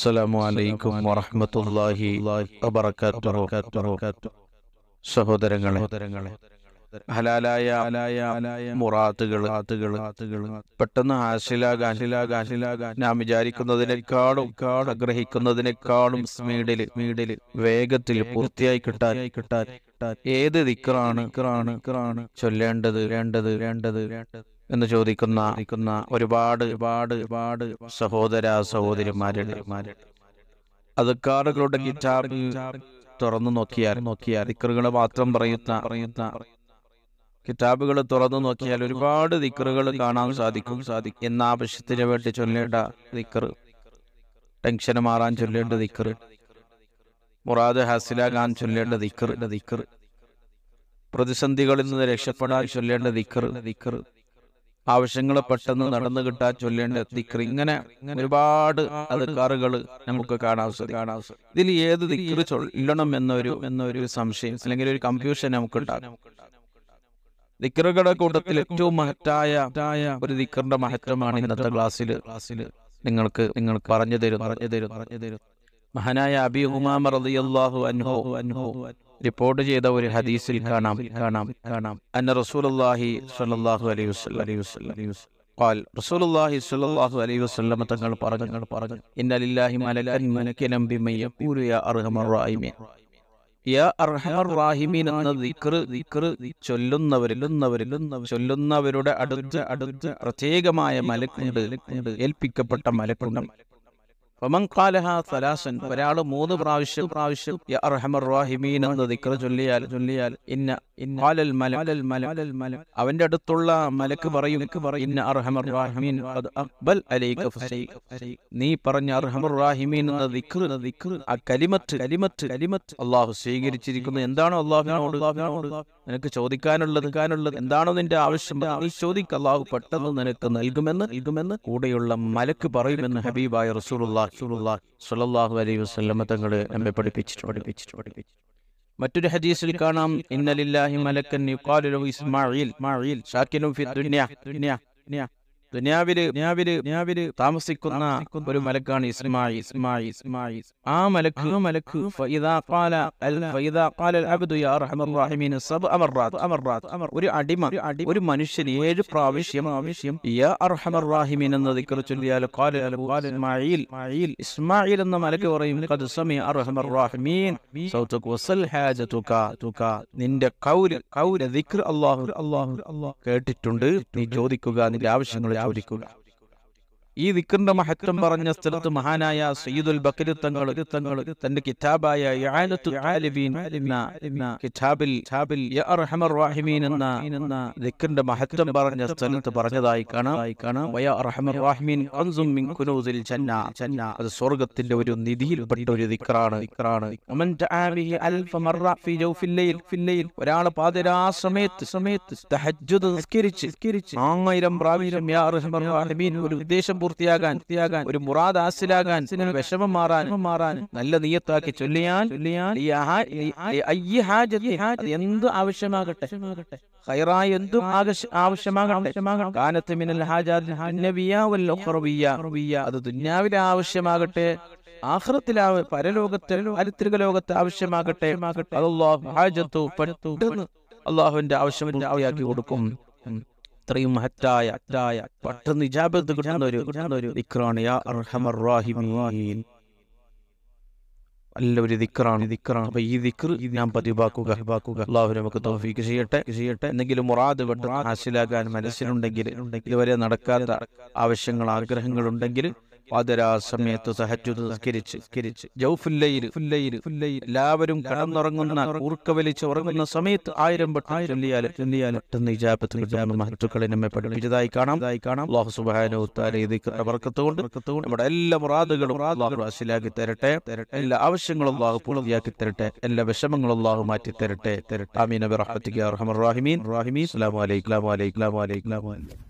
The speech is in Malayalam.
അസ്സലാമു അലൈക്കും വറഹ്മത്തുള്ളാഹി വബറകാതുഹു സഹോദരങ്ങളെ ഹലാലായ പെട്ടെന്ന് നാം വിചാരിക്കുന്നതിനേക്കാളും ആഗ്രഹിക്കുന്നതിനേക്കാളും സ്പീഡിൽ സ്പീഡിൽ വേഗത്തിൽ പൂർത്തിയായി കിട്ടാൻ കിട്ടാൻ ഏത് ദിക്റാണ് ചൊല്ലേണ്ടത് വേണ്ടത് വേണ്ടത് വേണ്ടത് എന്ന് ചോദിക്കുന്ന ഒരുപാട് ഒരുപാട് ഒരുപാട് സഹോദര സഹോദരിമാരുടെ അതുക്കാറുകളുടെ കിറ്റാറിൽ തുറന്നു നോക്കിയാൽ നോക്കിയാൽ ദിക്കറുകൾ മാത്രം പറയുന്ന പറയുന്ന കിതാബുകൾ തുറന്നു നോക്കിയാൽ ഒരുപാട് ദിക്കറുകൾ കാണാൻ സാധിക്കും സാധിക്കും എന്ന ആവശ്യത്തിന് വേണ്ടി ചൊല്ലേണ്ട ദിക്കർ ടെൻഷൻ മാറാൻ ചൊല്ലേണ്ട ദിക്കർ മുറാദ് ഹാസിലാകാൻ ചൊല്ലേണ്ട ദിക്കർ ദിക്കർ പ്രതിസന്ധികളിൽ നിന്ന് രക്ഷപ്പെടാൻ ചൊല്ലേണ്ട ദിക്കർ ദിക്കർ ആവശ്യങ്ങൾ പെട്ടെന്ന് നടന്നു കിട്ടാ ചൊല്ലേണ്ട ദിക്ർ ഇങ്ങനെ ഒരുപാട് അതുക്കാറുകൾ നമുക്ക് കാണാൻ കാണാൻ ഇതിൽ ഏത് ദിക്ർ ചൊല്ലണം എന്നൊരു എന്നൊരു സംശയം അല്ലെങ്കിൽ ഒരു കൺഫ്യൂഷൻ നമുക്ക് ഉണ്ടാകും കൂട്ടത്തിൽ ഏറ്റവും മഹത്തായ ഒരു ദിക്കറിന്റെ മഹത്വമാണ് ഇന്നത്തെ ക്ലാസ്സിൽ ക്ലാസ്സിൽ നിങ്ങൾക്ക് നിങ്ങൾക്ക് പറഞ്ഞു തരും പറഞ്ഞു തരും പറഞ്ഞു തരും മഹാനായ അബി ഹുമാമ റളിയല്ലാഹു അനുഭവം അൻഹു റിപ്പോർട്ട് ചെയ്ത ഒരു ഹദീസിൽ കാണാം കാണാം കാണാം റസൂലുള്ളാഹി സ്വല്ലല്ലാഹു അലൈഹി വസല്ലം അലൈഹി തങ്ങൾ പറഞ്ഞു യാ അർഹമർ എന്ന ദിക്ർ ദിക്ർ ചൊല്ലുന്നവരിൽ ഉന്നവരിൽ ചൊല്ലുന്നവരുടെ അടുത്ത് അടുത്ത് പ്രത്യേകമായ മലക്കുണ്ട് ഏൽപ്പിക്കപ്പെട്ട മലക്കുണ്ട് സലാസൻ ഒരാൾ മൂന്ന് പ്രാവശ്യം പ്രാവശ്യം ചൊല്ലിയാൽ ചൊല്ലിയാൽ ഇന്ന അവന്റെ അടുത്തുള്ള മലക്ക് പറയും ഇന്ന അർഹമർ നീ പറഞ്ഞ അർഹമർ എന്ന ദിക്ർ ദിക്ർ ആ അള്ളാഹു സ്വീകരിച്ചിരിക്കുന്നു എന്താണോ അള്ളാഹു നിനക്ക് ചോദിക്കാനുള്ളത് കാനുള്ളത് എന്താണോ നിന്റെ ആവശ്യം ചോദിക്ക പെട്ടെന്ന് നിനക്ക് നൽകുമെന്ന് നൽകുമെന്ന് കൂടെയുള്ള മലക്ക് പറയുമെന്ന് ഹബീബായ റസൂർ റസൂലുള്ളാ സ്വല്ലല്ലാഹു അലൈഹി വസല്ലമ തങ്ങൾ നമ്മെ പഠിപ്പിച്ചിട്ട് പഠിപ്പിച്ചിട്ട് പഠിപ്പിച്ചു മറ്റൊരു ഹദീസിൽ കാണാം ഇന്നലില്ലാഹി മലക്കൻ യുഖാലു ഇസ്മാഈൽ മാഈൽ ഷാക്കിനു ഫി ദുനിയ ദുനിയ ദുനിയാവില് ദുനിയാവില് ദുനിയാവില് താമസിക്കുന്ന ഒരു മലക്കാണ് ഇസ്മായി ഇസ്മായി ഇസ്മായി ആ മലക്ക് മലക്ക് ഒരു അടിമ ഒരു മനുഷ്യൻ ഏഴ് പ്രാവശ്യം ആവശ്യം റാഹിമീൻ എന്ന ദിക്കർ ചൊല്ലിയാൽ ഇസ്മായിൽ എന്ന മലക്ക് പറയും നിന്റെ കൗര് കൗര് ദിക്കർ അള്ളാഹു അള്ളാഹു കേട്ടിട്ടുണ്ട് നീ ചോദിക്കുക നിന്റെ ആവശ്യങ്ങൾ ചൊരിക്കുക ഈ ദിക്കറിന്റെ മഹത്വം പറഞ്ഞ സ്ഥലത്ത് മഹാനായ സയ്യിദുൽ ബക്കരി തങ്ങൾ തങ്ങൾ തന്റെ കിതാബായ കിതാബിൽ മഹത്വം പറഞ്ഞ സ്ഥലത്ത് പറഞ്ഞതായി കാണാം അത് സ്വർഗത്തിന്റെ ഒരു നിധിയിൽപ്പെട്ട ഒരു ദിക്കറാണ് ഒരാൾ പാതിരാ സമയത്ത് സമയത്ത് ആയിരം പ്രാവശ്യം ഒരു ഉദ്ദേശം പൂർത്തിയാകാൻ പൂർത്തിയാകാൻ ഒരു മുറാദ് ആസിലാകാൻ വിഷമം മാറാൻ മാറാൻ നല്ല നീയത്താക്കി ചൊല്ലിയാൽ ചൊല്ലിയാൽ എന്ത് ആവശ്യമാകട്ടെ ഖൈറായ എന്തും ആവശ്യമാകട്ടെ മിനൽ ഹാജാദ് അത് ദുന്യാവിലെ ആവശ്യമാകട്ടെ ആഹ്റത്തിലാ പരലോകത്തെ പാരിത്രിക ലോകത്തെ ആവശ്യമാകട്ടെ അള്ളാഹു പെട്ടെന്ന് അള്ളാഹുവിന്റെ ആവശ്യം കൊടുക്കും അത്രയും മഹറ്റായ പെട്ടെന്ന് ഇജാബത്ത് കിട്ടുന്ന ഒരു ഒരു ദിക്റാണ് യാ അർഹമർ റാഹിമീൻ നല്ലൊരു ദിക്കറാണ് ദിക്കറാണ് അപ്പൊ ഈ ദിക്കർ ഞാൻ പതിവാക്കുക പതിവാക്കുക അള്ളാഹു നമുക്ക് തൗഫീക്ക് ചെയ്യട്ടെ ചെയ്യട്ടെ എന്തെങ്കിലും മുറാദ് പെട്ട് ഹാസിലാക്കാൻ മനസ്സിലുണ്ടെങ്കിൽ ഇതുവരെ നടക്കാത്ത ആവശ്യങ്ങൾ ആഗ്രഹങ്ങൾ ഉണ്ടെങ്കിൽ പാതിരാ സമയത്ത് സഹച്ചു നിസ്കരിച്ച് എല്ലാവരും കടന്നുറങ്ങുന്ന ഊർക്കവലിച്ച് ഉറങ്ങുന്ന സമയത്ത് ആയിരം മഹത്തുക്കളെ നമ്മെ പഠിപ്പിച്ചതായി കാണാം കാണാം അള്ളാഹു സുബാനുകൊണ്ട് നമ്മുടെ എല്ലാ മുറാദുകളും ഹാസിലാക്കി തരട്ടെ എല്ലാ ആവശ്യങ്ങളും അള്ളാഹു പൂർത്തിയാക്കി തരട്ടെ എല്ലാ വിഷമങ്ങളും അള്ളാഹു മാറ്റി തരട്ടെ തരട്ടെ അമീൻ അബ്ബിറാഹിമീൻ അസ്സലാമു അലൈക്കും അസ്സലാമു അലൈക്കും അസ്സലാമു അലൈക്കും